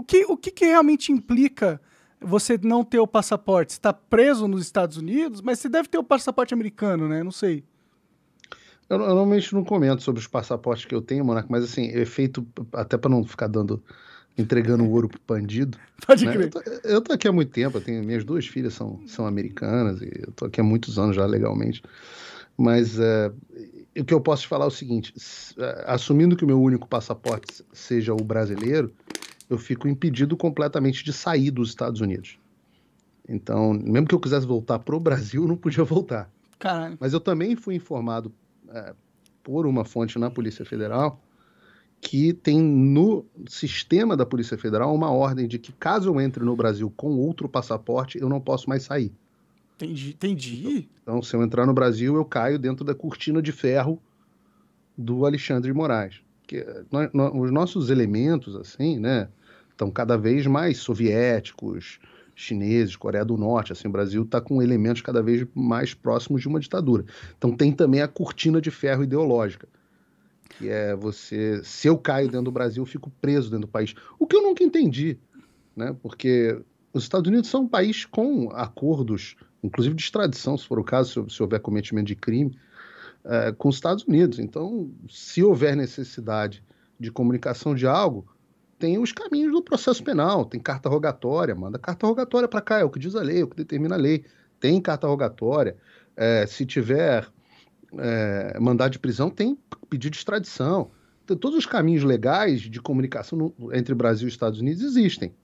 O que, o que, que realmente implica você não ter o passaporte? Você está preso nos Estados Unidos, mas você deve ter o passaporte americano, né? Não sei. Eu, eu normalmente não comento sobre os passaportes que eu tenho, Monaco, mas assim, é feito até para não ficar dando entregando ouro pro bandido. Pode né? crer. Eu tô, eu tô, aqui há muito tempo, eu tenho, minhas duas filhas são, são americanas, e eu tô aqui há muitos anos já legalmente. Mas uh, o que eu posso te falar é o seguinte: é, assumindo que o meu único passaporte seja o brasileiro, eu fico impedido completamente de sair dos Estados Unidos. Então, mesmo que eu quisesse voltar para o Brasil, eu não podia voltar. Caralho. Mas eu também fui informado é, por uma fonte na Polícia Federal que tem no sistema da Polícia Federal uma ordem de que caso eu entre no Brasil com outro passaporte, eu não posso mais sair. Entendi. entendi. Então, se eu entrar no Brasil, eu caio dentro da cortina de ferro do Alexandre de Moraes que eh, os nossos elementos, assim, né, estão cada vez mais soviéticos, chineses, Coreia do Norte, assim, o Brasil está com elementos cada vez mais próximos de uma ditadura. Então tem também a cortina de ferro ideológica, que é você, se eu caio dentro do Brasil, eu fico preso dentro do país. O que eu nunca entendi, né, porque os Estados Unidos são um país com acordos, inclusive de extradição, se for o caso, se, se houver cometimento de crime, é, com os Estados Unidos. Então, se houver necessidade de comunicação de algo, tem os caminhos do processo penal, tem carta rogatória, manda carta rogatória para cá, é o que diz a lei, é o que determina a lei. Tem carta rogatória. É, se tiver é, mandado de prisão, tem pedido de extradição. Então, todos os caminhos legais de comunicação no, entre Brasil e Estados Unidos existem.